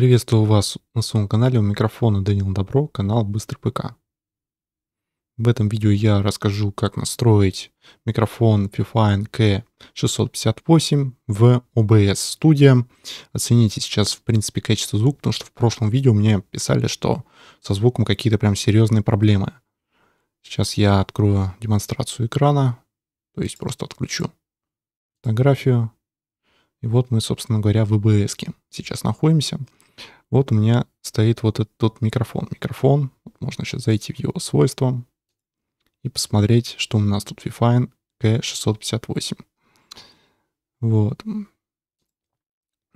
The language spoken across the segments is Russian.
Приветствую вас на своем канале, у микрофона Данил Добро, канал Быстрый ПК. В этом видео я расскажу, как настроить микрофон Fifine K658 в OBS Studio. Оцените сейчас, в принципе, качество звука, потому что в прошлом видео мне писали, что со звуком какие-то прям серьезные проблемы. Сейчас я открою демонстрацию экрана, то есть просто отключу фотографию. И вот мы, собственно говоря, в OBS сейчас находимся. Вот у меня стоит вот этот микрофон. Микрофон, можно сейчас зайти в его свойства и посмотреть, что у нас тут Vifine K658. Вот.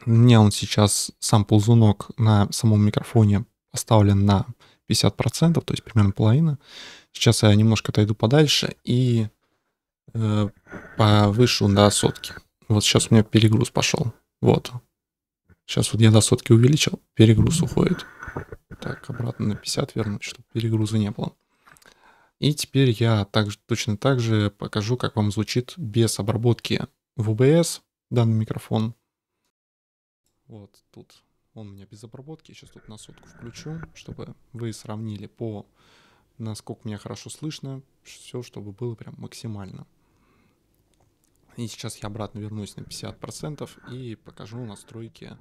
У меня он сейчас, сам ползунок на самом микрофоне поставлен на 50%, то есть примерно половина. Сейчас я немножко отойду подальше и э, повышу до сотки. Вот сейчас у меня перегруз пошел. Вот, Сейчас вот я до сотки увеличил, перегруз уходит. Так, обратно на 50 вернуть, чтобы перегруза не было. И теперь я также, точно так же покажу, как вам звучит без обработки в VBS данный микрофон. Вот тут он у меня без обработки. Сейчас тут на сотку включу, чтобы вы сравнили по насколько меня хорошо слышно, все, чтобы было прям максимально. И сейчас я обратно вернусь на 50% и покажу настройки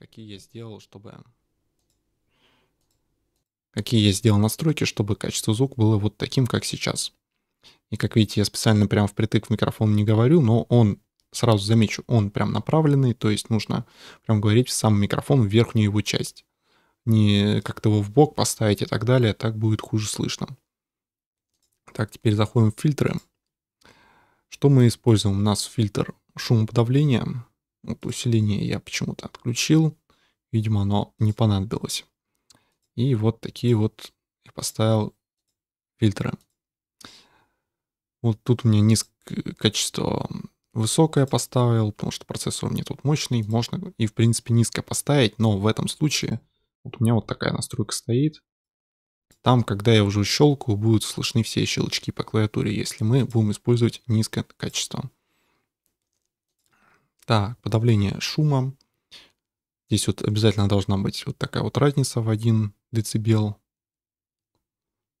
какие я сделал, чтобы какие я сделал настройки, чтобы качество звука было вот таким, как сейчас. И как видите, я специально прям впритык в микрофон не говорю, но он, сразу замечу, он прям направленный, то есть нужно прям говорить в сам микрофон, в верхнюю его часть. Не как-то его в бок поставить и так далее, так будет хуже слышно. Так, теперь заходим в фильтры. Что мы используем? У нас фильтр шумоподавления. Вот ну, усиление я почему-то отключил. Видимо, оно не понадобилось. И вот такие вот я поставил фильтры. Вот тут у меня низкое качество высокое поставил, потому что процессор у меня тут мощный. Можно и, в принципе, низко поставить, но в этом случае вот у меня вот такая настройка стоит. Там, когда я уже щелкаю, будут слышны все щелчки по клавиатуре, если мы будем использовать низкое качество. Так, подавление шума. Здесь вот обязательно должна быть вот такая вот разница в 1 дБ.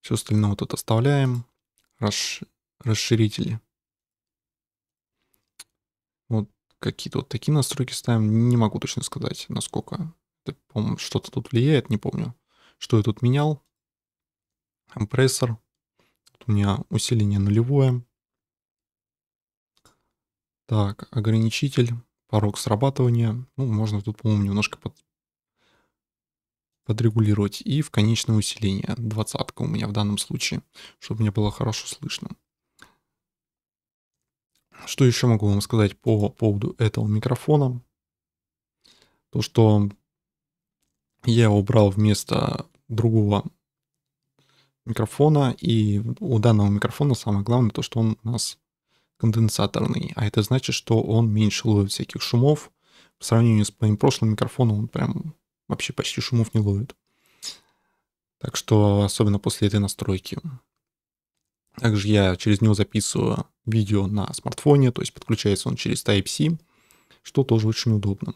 Все остальное тут оставляем. Расш... Расширители. Вот какие-то вот такие настройки ставим. Не могу точно сказать, насколько. Это, по-моему, что-то тут влияет, не помню. Что я тут менял. Компрессор. Тут у меня усиление нулевое. Так, ограничитель, порог срабатывания. Ну, можно тут, по-моему, немножко под... подрегулировать. И в конечное усиление. Двадцатка у меня в данном случае, чтобы мне было хорошо слышно. Что еще могу вам сказать по поводу этого микрофона? То, что я убрал вместо другого микрофона, и у данного микрофона самое главное то, что он у нас конденсаторный, а это значит, что он меньше ловит всяких шумов. По сравнению с моим прошлым микрофоном, он прям вообще почти шумов не ловит. Так что, особенно после этой настройки. Также я через него записываю видео на смартфоне, то есть подключается он через Type-C, что тоже очень удобно.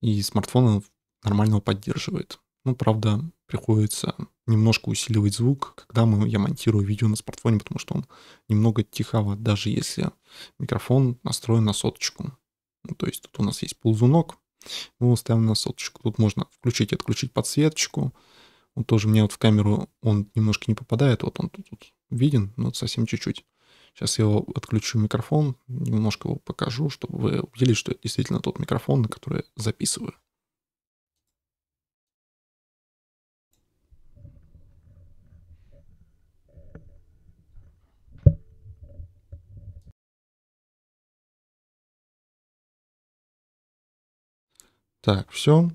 И смартфон нормально поддерживает. Ну, правда, приходится немножко усиливать звук, когда мы, я монтирую видео на смартфоне, потому что он немного тиховат, даже если микрофон настроен на соточку. Ну, то есть тут у нас есть ползунок, мы его ставим на соточку. Тут можно включить и отключить подсветочку. Он тоже мне вот в камеру он немножко не попадает, вот он тут, тут виден, но совсем чуть-чуть. Сейчас я его отключу микрофон, немножко его покажу, чтобы вы убедились, что это действительно тот микрофон, на который я записываю. Так, все.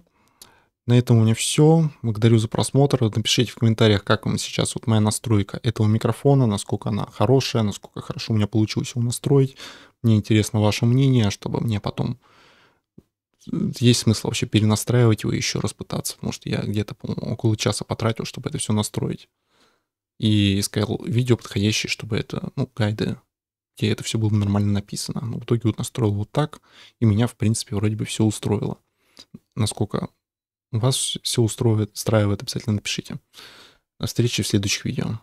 На этом у меня все. Благодарю за просмотр. Напишите в комментариях, как вам сейчас вот моя настройка этого микрофона, насколько она хорошая, насколько хорошо у меня получилось его настроить. Мне интересно ваше мнение, чтобы мне потом э, есть смысл вообще перенастраивать его и еще раз пытаться, потому что я где-то, по-моему, около часа потратил, чтобы это все настроить. И искал видео подходящее, чтобы это, ну, гайды, где это все было нормально написано. Но в итоге вот настроил вот так, и меня, в принципе, вроде бы все устроило насколько вас все устроит, устраивает, обязательно напишите. До встречи в следующих видео.